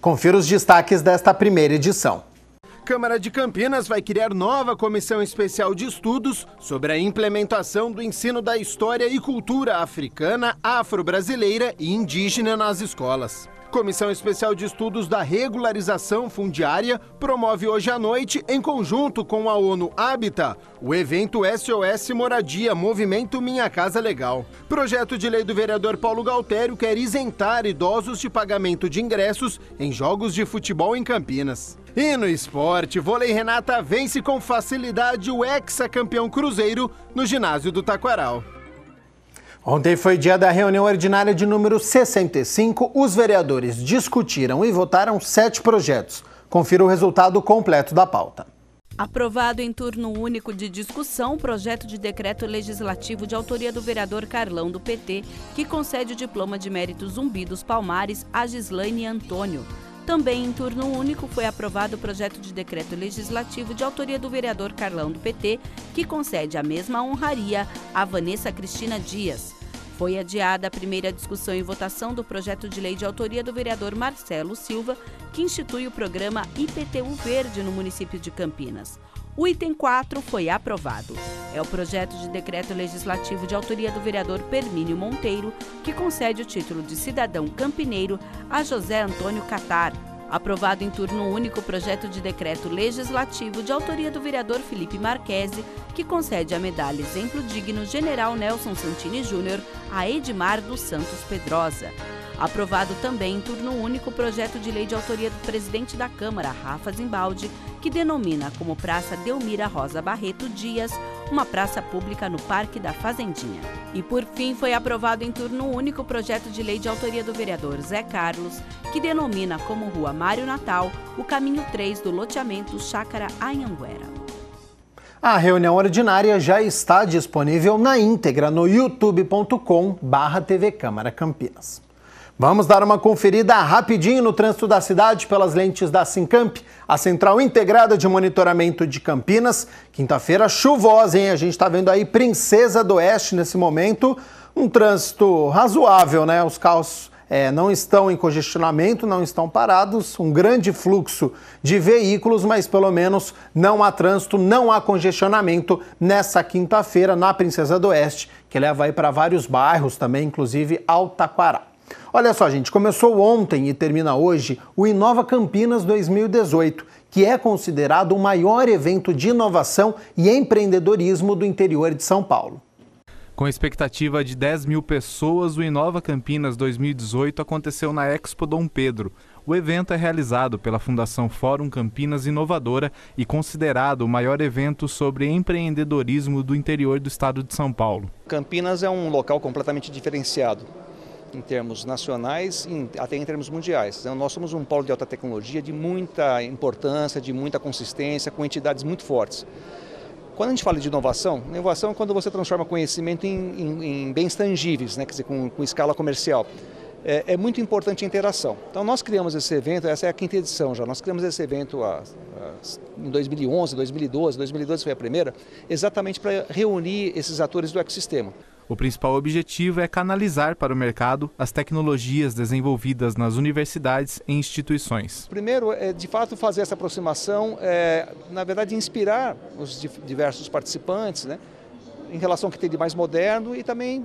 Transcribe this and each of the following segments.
Confira os destaques desta primeira edição. Câmara de Campinas vai criar nova comissão especial de estudos sobre a implementação do ensino da história e cultura africana, afro-brasileira e indígena nas escolas. Comissão Especial de Estudos da Regularização Fundiária promove hoje à noite, em conjunto com a ONU Habitat, o evento SOS Moradia Movimento Minha Casa Legal. Projeto de lei do vereador Paulo Galtério quer isentar idosos de pagamento de ingressos em jogos de futebol em Campinas. E no esporte, vôlei Renata vence com facilidade o ex-campeão Cruzeiro no ginásio do Taquaral. Ontem foi dia da reunião ordinária de número 65. Os vereadores discutiram e votaram sete projetos. Confira o resultado completo da pauta. Aprovado em turno único de discussão, o projeto de decreto legislativo de autoria do vereador Carlão do PT, que concede o diploma de mérito Zumbi dos Palmares a Gislaine Antônio. Também em turno único foi aprovado o projeto de decreto legislativo de autoria do vereador Carlão do PT, que concede a mesma honraria a Vanessa Cristina Dias. Foi adiada a primeira discussão e votação do projeto de lei de autoria do vereador Marcelo Silva, que institui o programa IPTU Verde no município de Campinas. O item 4 foi aprovado. É o projeto de decreto legislativo de autoria do vereador Permínio Monteiro, que concede o título de cidadão campineiro a José Antônio Catar, Aprovado em turno único o projeto de decreto legislativo de autoria do vereador Felipe Marquese, que concede a medalha Exemplo Digno General Nelson Santini Júnior a Edmar dos Santos Pedrosa. Aprovado também em turno único o projeto de lei de autoria do presidente da Câmara, Rafa Zimbaldi, que denomina como Praça Delmira Rosa Barreto Dias uma praça pública no Parque da Fazendinha. E por fim, foi aprovado em turno único o projeto de lei de autoria do vereador Zé Carlos, que denomina como Rua Mário Natal o caminho 3 do loteamento Chácara Anhanguera. A reunião ordinária já está disponível na íntegra no youtubecom TV Câmara Campinas. Vamos dar uma conferida rapidinho no trânsito da cidade pelas lentes da Sincamp, a Central Integrada de Monitoramento de Campinas. Quinta-feira chuvosa, hein? A gente está vendo aí Princesa do Oeste nesse momento. Um trânsito razoável, né? Os carros é, não estão em congestionamento, não estão parados, um grande fluxo de veículos, mas pelo menos não há trânsito, não há congestionamento nessa quinta-feira na Princesa do Oeste, que leva aí para vários bairros também, inclusive Altaquará. Olha só, gente, começou ontem e termina hoje o Inova Campinas 2018, que é considerado o maior evento de inovação e empreendedorismo do interior de São Paulo. Com expectativa de 10 mil pessoas, o Inova Campinas 2018 aconteceu na Expo Dom Pedro. O evento é realizado pela Fundação Fórum Campinas Inovadora e considerado o maior evento sobre empreendedorismo do interior do estado de São Paulo. Campinas é um local completamente diferenciado em termos nacionais e até em termos mundiais. Então, nós somos um polo de alta tecnologia de muita importância, de muita consistência, com entidades muito fortes. Quando a gente fala de inovação, inovação é quando você transforma conhecimento em, em, em bens tangíveis, né? quer dizer, com, com escala comercial. É, é, muito importante a interação. Então nós criamos esse evento, essa é a quinta edição já, nós criamos esse evento a, a, em 2011, 2012, 2012 foi a primeira, exatamente para reunir esses atores do ecossistema. O principal objetivo é canalizar para o mercado as tecnologias desenvolvidas nas universidades e instituições. Primeiro, é de fato fazer essa aproximação, é, na verdade, inspirar os diversos participantes, né? em relação ao que tem de mais moderno e também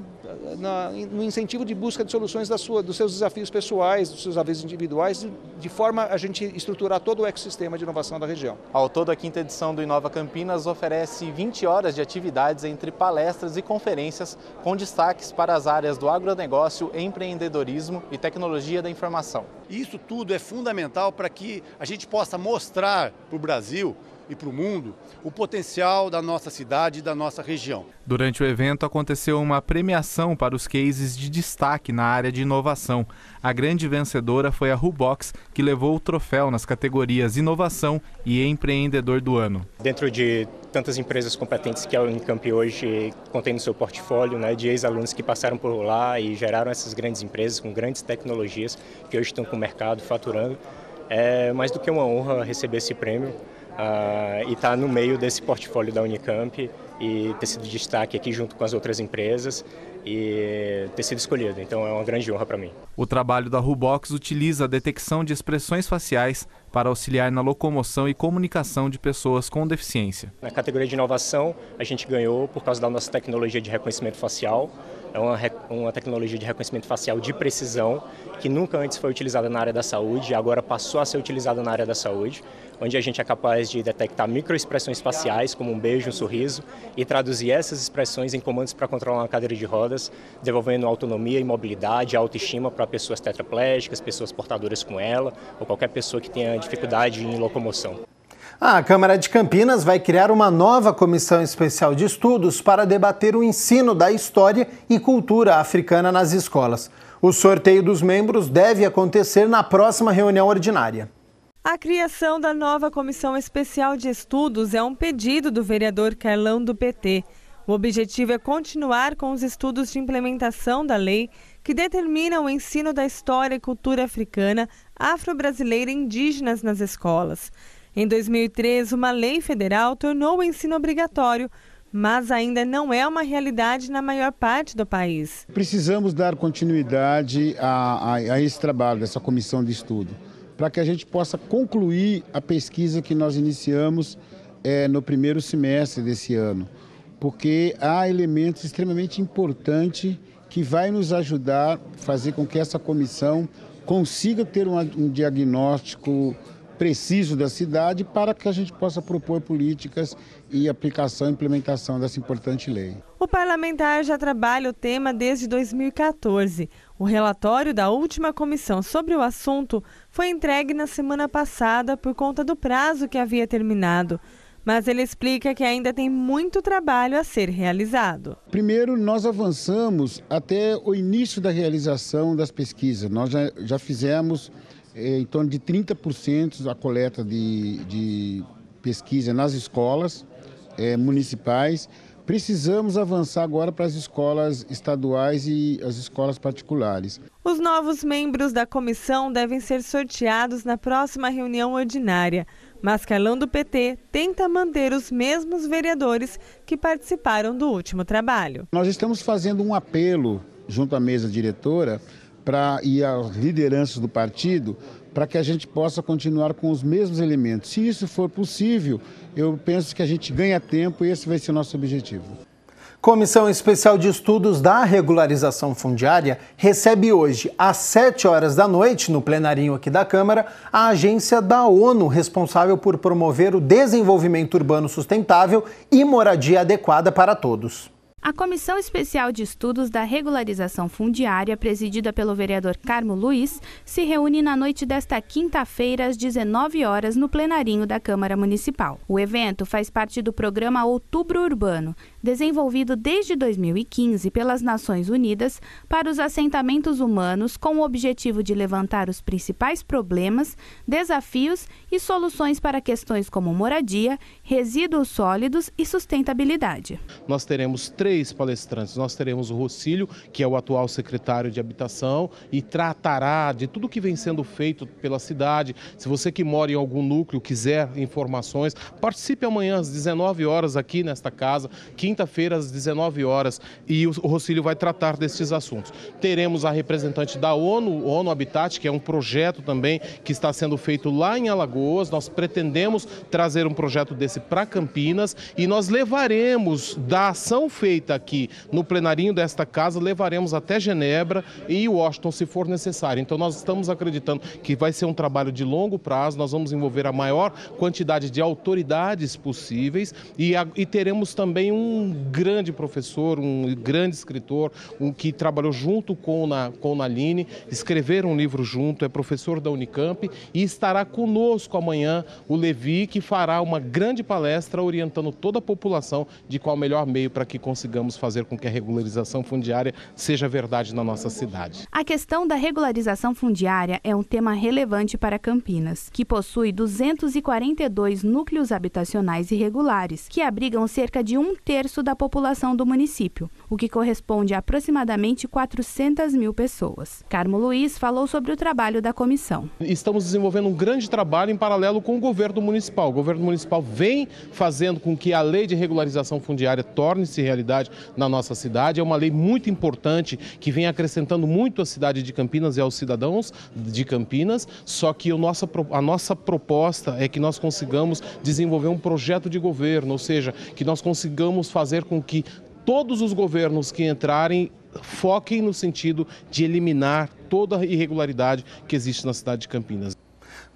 na, no incentivo de busca de soluções da sua, dos seus desafios pessoais, dos seus desafios individuais, de forma a gente estruturar todo o ecossistema de inovação da região. Ao todo, a quinta edição do Inova Campinas oferece 20 horas de atividades entre palestras e conferências com destaques para as áreas do agronegócio, empreendedorismo e tecnologia da informação. Isso tudo é fundamental para que a gente possa mostrar para o Brasil e para o mundo o potencial da nossa cidade e da nossa região. Durante o evento aconteceu uma premiação para os cases de destaque na área de inovação. A grande vencedora foi a Rubox, que levou o troféu nas categorias Inovação e Empreendedor do Ano. Dentro de tantas empresas competentes que a Unicamp hoje contém no seu portfólio, né, de ex-alunos que passaram por lá e geraram essas grandes empresas com grandes tecnologias que hoje estão com o mercado faturando. É mais do que uma honra receber esse prêmio uh, e estar tá no meio desse portfólio da Unicamp e ter sido destaque aqui junto com as outras empresas e ter sido escolhido. Então é uma grande honra para mim. O trabalho da Rubox utiliza a detecção de expressões faciais para auxiliar na locomoção e comunicação de pessoas com deficiência. Na categoria de inovação, a gente ganhou por causa da nossa tecnologia de reconhecimento facial. É uma, uma tecnologia de reconhecimento facial de precisão que nunca antes foi utilizada na área da saúde e agora passou a ser utilizada na área da saúde, onde a gente é capaz de detectar microexpressões faciais, como um beijo, um sorriso, e traduzir essas expressões em comandos para controlar uma cadeira de rodas, devolvendo autonomia e mobilidade, autoestima para pessoas tetraplégicas, pessoas portadoras com ela ou qualquer pessoa que tenha dificuldade em locomoção. A Câmara de Campinas vai criar uma nova comissão especial de estudos para debater o ensino da história e cultura africana nas escolas. O sorteio dos membros deve acontecer na próxima reunião ordinária. A criação da nova comissão especial de estudos é um pedido do vereador Carlão do PT. O objetivo é continuar com os estudos de implementação da lei que determina o ensino da história e cultura africana, afro-brasileira e indígenas nas escolas. Em 2003, uma lei federal tornou o ensino obrigatório, mas ainda não é uma realidade na maior parte do país. Precisamos dar continuidade a, a, a esse trabalho, dessa comissão de estudo, para que a gente possa concluir a pesquisa que nós iniciamos é, no primeiro semestre desse ano, porque há elementos extremamente importantes que vai nos ajudar a fazer com que essa comissão consiga ter um, um diagnóstico preciso da cidade para que a gente possa propor políticas e aplicação e implementação dessa importante lei. O parlamentar já trabalha o tema desde 2014. O relatório da última comissão sobre o assunto foi entregue na semana passada por conta do prazo que havia terminado mas ele explica que ainda tem muito trabalho a ser realizado. Primeiro, nós avançamos até o início da realização das pesquisas. Nós já, já fizemos eh, em torno de 30% da coleta de, de, pesquisa nas escolas eh, municipais. Precisamos avançar agora para as escolas estaduais e as escolas particulares. Os novos membros da comissão devem ser sorteados na próxima reunião ordinária. Mascalão do PT tenta manter os mesmos vereadores que participaram do último trabalho. Nós estamos fazendo um apelo junto à mesa diretora para e às lideranças do partido para que a gente possa continuar com os mesmos elementos. Se isso for possível, eu penso que a gente ganha tempo e esse vai ser o nosso objetivo. Comissão Especial de Estudos da Regularização Fundiária recebe hoje, às 7 horas da noite, no plenarinho aqui da Câmara, a agência da ONU responsável por promover o desenvolvimento urbano sustentável e moradia adequada para todos. A Comissão Especial de Estudos da Regularização Fundiária, presidida pelo vereador Carmo Luiz, se reúne na noite desta quinta-feira, às 19 horas, no plenarinho da Câmara Municipal. O evento faz parte do programa Outubro Urbano, desenvolvido desde 2015 pelas Nações Unidas para os assentamentos humanos, com o objetivo de levantar os principais problemas, desafios e soluções para questões como moradia, resíduos sólidos e sustentabilidade. Nós teremos três três palestrantes. Nós teremos o Rocílio, que é o atual secretário de Habitação, e tratará de tudo que vem sendo feito pela cidade. Se você que mora em algum núcleo quiser informações, participe amanhã às 19 horas aqui nesta casa, quinta-feira às 19 horas, e o Rocílio vai tratar desses assuntos. Teremos a representante da ONU, ONU Habitat, que é um projeto também que está sendo feito lá em Alagoas. Nós pretendemos trazer um projeto desse para Campinas e nós levaremos da ação feita feita aqui no plenarinho desta casa, levaremos até Genebra e Washington, se for necessário. Então, nós estamos acreditando que vai ser um trabalho de longo prazo, nós vamos envolver a maior quantidade de autoridades possíveis e, a, e teremos também um grande professor, um grande escritor, um que trabalhou junto com, na, com Naline, escreveram um livro junto, é professor da Unicamp e estará conosco amanhã o Levi, que fará uma grande palestra orientando toda a população de qual o melhor meio para que consigamos consigamos fazer com que a regularização fundiária seja verdade na nossa cidade. A questão da regularização fundiária é um tema relevante para Campinas, que possui 242 núcleos habitacionais irregulares, que abrigam cerca de um terço da população do município, o que corresponde a aproximadamente 400 mil pessoas. Carmo Luiz falou sobre o trabalho da comissão. Estamos desenvolvendo um grande trabalho em paralelo com o governo municipal. O governo municipal vem fazendo com que a lei de regularização fundiária torne-se realidade na nossa cidade. É uma lei muito importante que vem acrescentando muito à cidade de Campinas e aos cidadãos de Campinas, só que a nossa, a nossa proposta é que nós consigamos desenvolver um projeto de governo, ou seja, que nós consigamos fazer com que todos os governos que entrarem foquem no sentido de eliminar toda a irregularidade que existe na cidade de Campinas.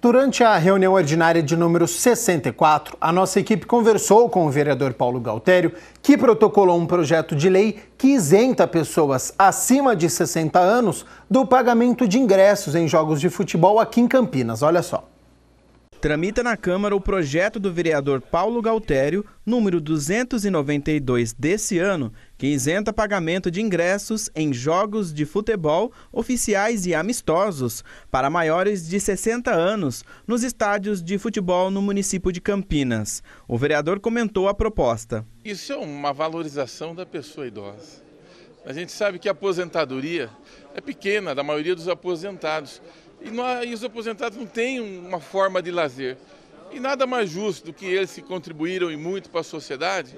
Durante a reunião ordinária de número 64, a nossa equipe conversou com o vereador Paulo Galtério, que protocolou um projeto de lei que isenta pessoas acima de 60 anos do pagamento de ingressos em jogos de futebol aqui em Campinas. Olha só tramita na Câmara o projeto do vereador Paulo Galtério, número 292 desse ano, que isenta pagamento de ingressos em jogos de futebol oficiais e amistosos para maiores de 60 anos nos estádios de futebol no município de Campinas. O vereador comentou a proposta. Isso é uma valorização da pessoa idosa. A gente sabe que a aposentadoria é pequena da maioria dos aposentados. E, nós, e os aposentados não têm uma forma de lazer. E nada mais justo do que eles que contribuíram e muito para a sociedade,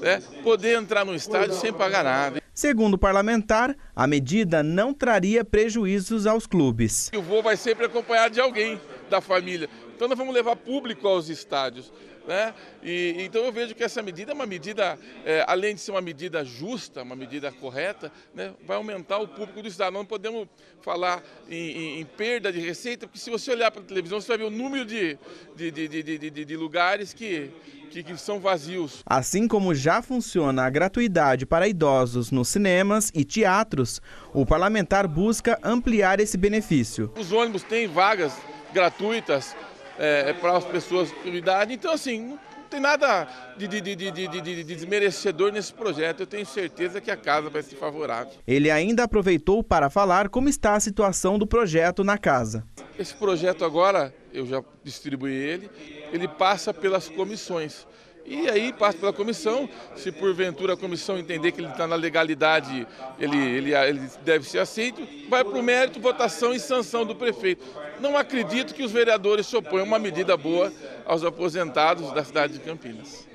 né, poder entrar no estádio sem pagar nada. Segundo o parlamentar, a medida não traria prejuízos aos clubes. O voo vai sempre acompanhado de alguém da família. Então nós vamos levar público aos estádios. Né? E, então eu vejo que essa medida é uma medida, é, além de ser uma medida justa, uma medida correta, né, vai aumentar o público do Estado. Não podemos falar em, em, em, perda de receita, porque se você olhar para a televisão, você vai ver o número de, de, de, de lugares que, que, que são vazios. Assim como já funciona a gratuidade para idosos nos cinemas e teatros, o parlamentar busca ampliar esse benefício. Os ônibus têm vagas gratuitas é, é para as pessoas de idade. Então, assim, não tem nada de, de, de, de, desmerecedor nesse projeto. Eu tenho certeza que a casa vai ser favorável. Ele ainda aproveitou para falar como está a situação do projeto na casa. Esse projeto agora, eu já distribuí ele, ele passa pelas comissões. E aí passa pela comissão, se porventura a comissão entender que ele está na legalidade, ele, ele, ele deve ser aceito, vai para o mérito, votação e sanção do prefeito. Não acredito que os vereadores se oponham a uma medida boa aos aposentados da cidade de Campinas.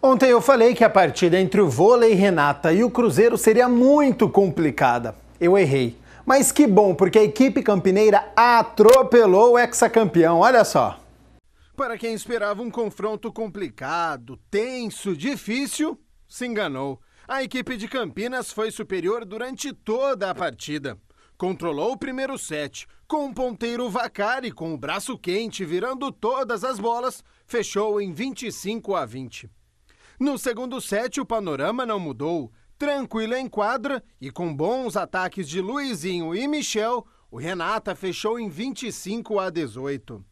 Ontem eu falei que a partida entre o vôlei Renata e o Cruzeiro seria muito complicada. Eu errei. Mas que bom, porque a equipe campineira atropelou o hexacampeão, olha só. Para quem esperava um confronto complicado, tenso, difícil, se enganou. A equipe de Campinas foi superior durante toda a partida. Controlou o primeiro set, com o um ponteiro Vacari com o braço quente virando todas as bolas, fechou em 25 a 20. No segundo set, o panorama não mudou. Tranquila em quadra e com bons ataques de Luizinho e Michel, o Renata fechou em 25 a 18.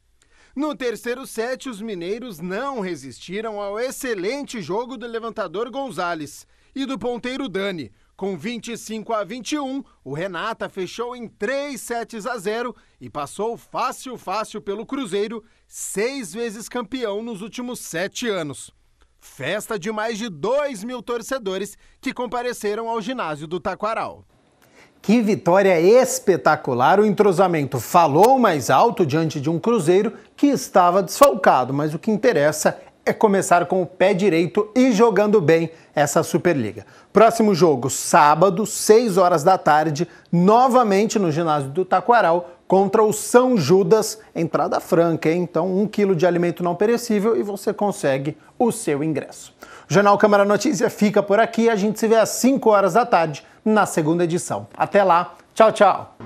No terceiro set, os mineiros não resistiram ao excelente jogo do levantador Gonzalez e do ponteiro Dani. Com 25 a 21, o Renata fechou em 3 sets a 0 e passou fácil fácil pelo Cruzeiro, seis vezes campeão nos últimos sete anos. Festa de mais de 2 mil torcedores que compareceram ao ginásio do Taquaral. Que vitória espetacular! O entrosamento falou mais alto diante de um Cruzeiro que estava desfalcado, mas o que interessa é começar com o pé direito e jogando bem essa Superliga. Próximo jogo, sábado, 6 horas da tarde, novamente no ginásio do Taquaral, contra o São Judas, entrada franca, hein? então um quilo de alimento não perecível e você consegue o seu ingresso. O Jornal Câmara Notícia fica por aqui, a gente se vê às 5 horas da tarde na segunda edição. Até lá, tchau, tchau!